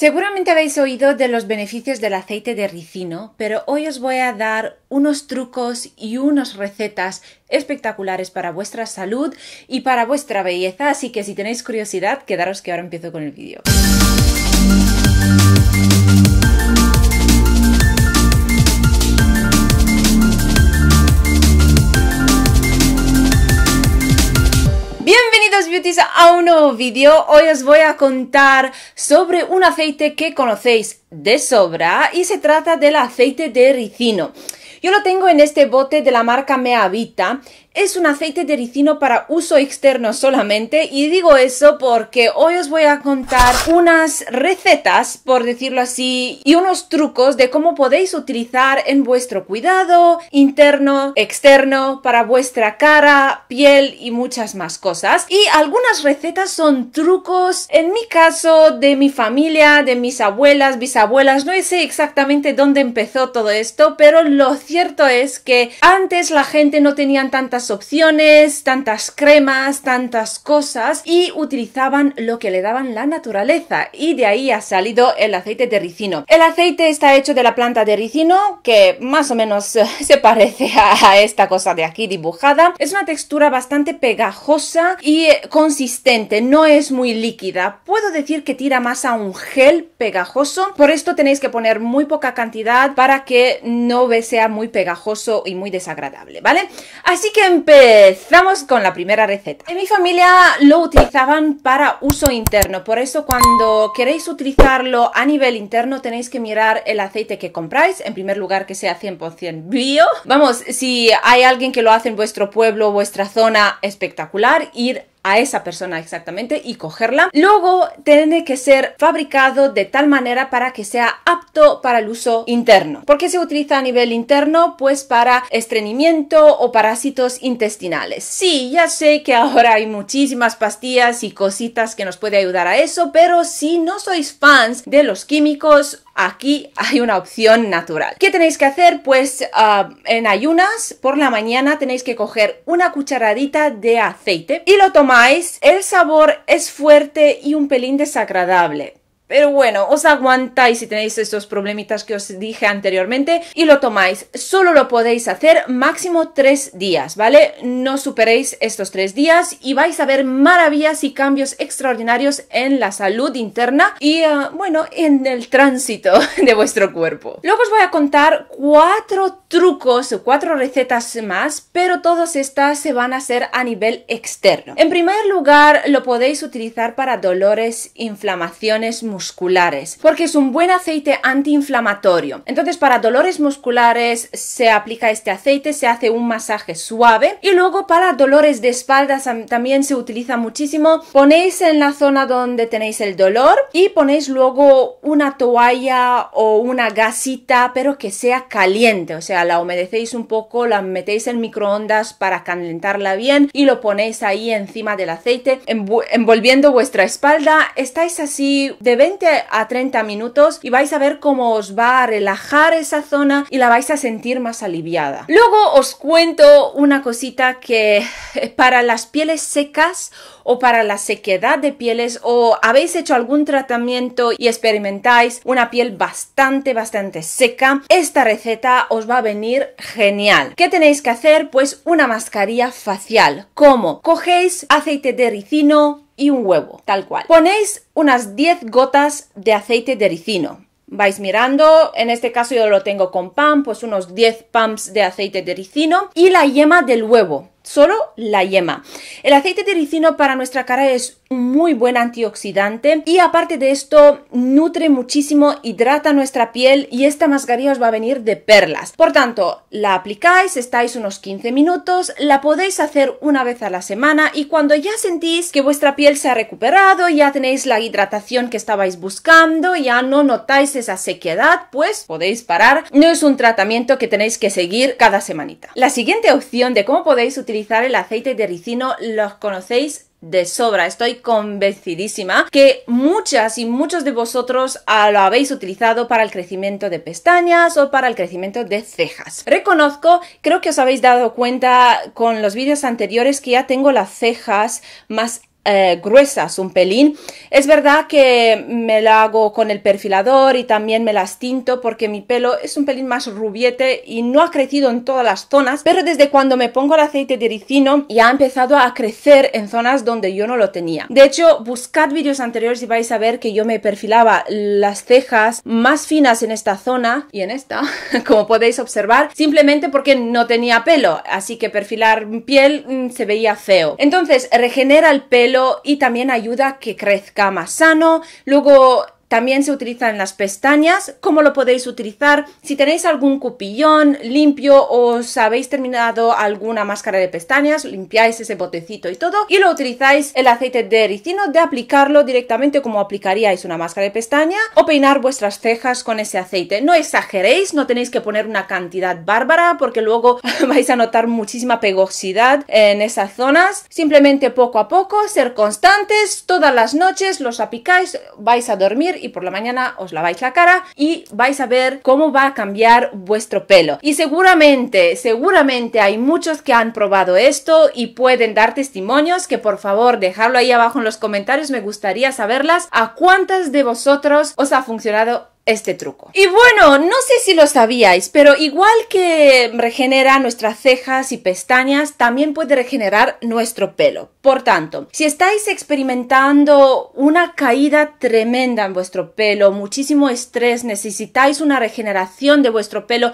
Seguramente habéis oído de los beneficios del aceite de ricino, pero hoy os voy a dar unos trucos y unas recetas espectaculares para vuestra salud y para vuestra belleza, así que si tenéis curiosidad, quedaros que ahora empiezo con el vídeo. a un nuevo vídeo. Hoy os voy a contar sobre un aceite que conocéis de sobra y se trata del aceite de ricino. Yo lo tengo en este bote de la marca Me Habita es un aceite de ricino para uso externo solamente y digo eso porque hoy os voy a contar unas recetas, por decirlo así, y unos trucos de cómo podéis utilizar en vuestro cuidado interno, externo, para vuestra cara, piel y muchas más cosas. Y algunas recetas son trucos, en mi caso, de mi familia, de mis abuelas, bisabuelas, no sé exactamente dónde empezó todo esto, pero lo cierto es que antes la gente no tenía tantas opciones, tantas cremas, tantas cosas y utilizaban lo que le daban la naturaleza y de ahí ha salido el aceite de ricino. El aceite está hecho de la planta de ricino que más o menos se parece a esta cosa de aquí dibujada. Es una textura bastante pegajosa y eh, consistente, no es muy líquida. Puedo decir que tira más a un gel pegajoso, por esto tenéis que poner muy poca cantidad para que no sea muy pegajoso y muy desagradable, ¿vale? Así que Empezamos con la primera receta. En mi familia lo utilizaban para uso interno, por eso cuando queréis utilizarlo a nivel interno tenéis que mirar el aceite que compráis, en primer lugar que sea 100% bio. Vamos, si hay alguien que lo hace en vuestro pueblo, o vuestra zona, espectacular, ir a esa persona exactamente y cogerla. Luego tiene que ser fabricado de tal manera para que sea apto para el uso interno. ¿Por qué se utiliza a nivel interno? Pues para estreñimiento o parásitos intestinales. Sí, ya sé que ahora hay muchísimas pastillas y cositas que nos puede ayudar a eso, pero si no sois fans de los químicos aquí hay una opción natural. ¿Qué tenéis que hacer? Pues ah, en ayunas por la mañana tenéis que coger una cucharadita de aceite y lo tomáis. El sabor es fuerte y un pelín desagradable. Pero bueno, os aguantáis si tenéis estos problemitas que os dije anteriormente y lo tomáis. Solo lo podéis hacer máximo tres días, ¿vale? No superéis estos tres días y vais a ver maravillas y cambios extraordinarios en la salud interna y, eh, bueno, en el tránsito de vuestro cuerpo. Luego os voy a contar cuatro trucos o cuatro recetas más, pero todas estas se van a hacer a nivel externo. En primer lugar, lo podéis utilizar para dolores, inflamaciones musculares musculares, porque es un buen aceite antiinflamatorio. Entonces, para dolores musculares se aplica este aceite, se hace un masaje suave y luego para dolores de espalda también se utiliza muchísimo. Ponéis en la zona donde tenéis el dolor y ponéis luego una toalla o una gasita, pero que sea caliente, o sea, la humedecéis un poco, la metéis en microondas para calentarla bien y lo ponéis ahí encima del aceite, envolviendo vuestra espalda. Estáis así de a 30 minutos y vais a ver cómo os va a relajar esa zona y la vais a sentir más aliviada. Luego os cuento una cosita que eh, para las pieles secas o para la sequedad de pieles o habéis hecho algún tratamiento y experimentáis una piel bastante bastante seca, esta receta os va a venir genial. ¿Qué tenéis que hacer? Pues una mascarilla facial. ¿Cómo? Cogéis aceite de ricino, y un huevo, tal cual. Ponéis unas 10 gotas de aceite de ricino. Vais mirando, en este caso yo lo tengo con pan, pues unos 10 pumps de aceite de ricino y la yema del huevo, solo la yema. El aceite de ricino para nuestra cara es muy buen antioxidante y aparte de esto nutre muchísimo, hidrata nuestra piel y esta mascarilla os va a venir de perlas. Por tanto, la aplicáis, estáis unos 15 minutos, la podéis hacer una vez a la semana y cuando ya sentís que vuestra piel se ha recuperado, ya tenéis la hidratación que estabais buscando, ya no notáis esa sequedad, pues podéis parar. No es un tratamiento que tenéis que seguir cada semanita. La siguiente opción de cómo podéis utilizar el aceite de ricino los conocéis de sobra. Estoy convencidísima que muchas y muchos de vosotros lo habéis utilizado para el crecimiento de pestañas o para el crecimiento de cejas. Reconozco, creo que os habéis dado cuenta con los vídeos anteriores que ya tengo las cejas más eh, gruesas un pelín. Es verdad que me la hago con el perfilador y también me las tinto porque mi pelo es un pelín más rubiete y no ha crecido en todas las zonas, pero desde cuando me pongo el aceite de ricino ya ha empezado a crecer en zonas donde yo no lo tenía. De hecho, buscad vídeos anteriores y vais a ver que yo me perfilaba las cejas más finas en esta zona y en esta, como podéis observar, simplemente porque no tenía pelo, así que perfilar piel mm, se veía feo. Entonces, regenera el pelo y también ayuda a que crezca más sano. Luego también se en las pestañas. ¿Cómo lo podéis utilizar? Si tenéis algún cupillón limpio o os habéis terminado alguna máscara de pestañas, limpiáis ese botecito y todo y lo utilizáis el aceite de ricino de aplicarlo directamente como aplicaríais una máscara de pestaña o peinar vuestras cejas con ese aceite. No exageréis, no tenéis que poner una cantidad bárbara porque luego vais a notar muchísima pegosidad en esas zonas. Simplemente poco a poco, ser constantes, todas las noches los aplicáis, vais a dormir y por la mañana os laváis la cara y vais a ver cómo va a cambiar vuestro pelo. Y seguramente, seguramente hay muchos que han probado esto y pueden dar testimonios que por favor dejarlo ahí abajo en los comentarios, me gustaría saberlas. ¿A cuántas de vosotros os ha funcionado este truco. Y bueno, no sé si lo sabíais, pero igual que regenera nuestras cejas y pestañas, también puede regenerar nuestro pelo. Por tanto, si estáis experimentando una caída tremenda en vuestro pelo, muchísimo estrés, necesitáis una regeneración de vuestro pelo,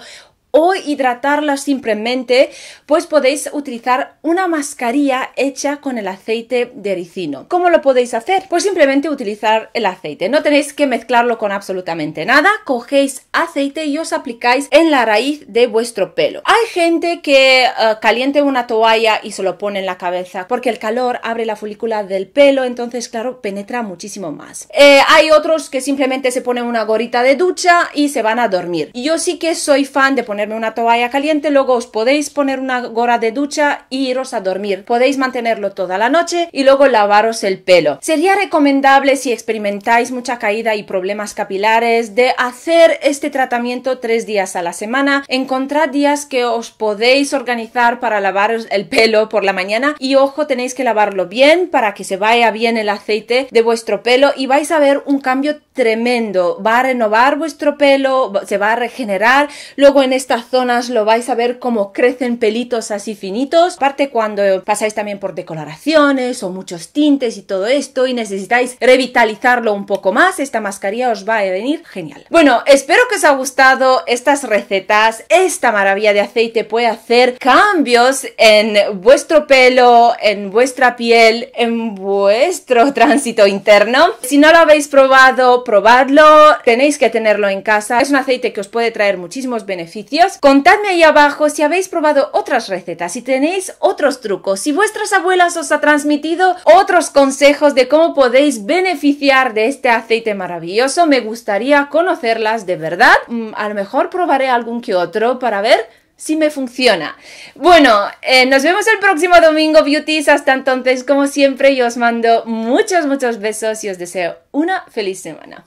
o hidratarla simplemente, pues podéis utilizar una mascarilla hecha con el aceite de ricino. ¿Cómo lo podéis hacer? Pues simplemente utilizar el aceite. No tenéis que mezclarlo con absolutamente nada. Cogéis aceite y os aplicáis en la raíz de vuestro pelo. Hay gente que eh, caliente una toalla y se lo pone en la cabeza porque el calor abre la folícula del pelo, entonces claro, penetra muchísimo más. Eh, hay otros que simplemente se ponen una gorita de ducha y se van a dormir. Yo sí que soy fan de poner una toalla caliente, luego os podéis poner una gora de ducha e iros a dormir. Podéis mantenerlo toda la noche y luego lavaros el pelo. Sería recomendable si experimentáis mucha caída y problemas capilares de hacer este tratamiento tres días a la semana. Encontrad días que os podéis organizar para lavaros el pelo por la mañana y ojo, tenéis que lavarlo bien para que se vaya bien el aceite de vuestro pelo y vais a ver un cambio tremendo. Va a renovar vuestro pelo, se va a regenerar. Luego en este estas zonas lo vais a ver como crecen pelitos así finitos, aparte cuando pasáis también por decoloraciones o muchos tintes y todo esto y necesitáis revitalizarlo un poco más, esta mascarilla os va a venir genial. Bueno, espero que os haya gustado estas recetas, esta maravilla de aceite puede hacer cambios en vuestro pelo, en vuestra piel, en vuestro tránsito interno. Si no lo habéis probado, probadlo, tenéis que tenerlo en casa, es un aceite que os puede traer muchísimos beneficios Contadme ahí abajo si habéis probado otras recetas, si tenéis otros trucos, si vuestras abuelas os ha transmitido otros consejos de cómo podéis beneficiar de este aceite maravilloso. Me gustaría conocerlas de verdad. Mm, a lo mejor probaré algún que otro para ver si me funciona. Bueno, eh, nos vemos el próximo domingo, beauties. Hasta entonces, como siempre, yo os mando muchos, muchos besos y os deseo una feliz semana.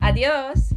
Adiós.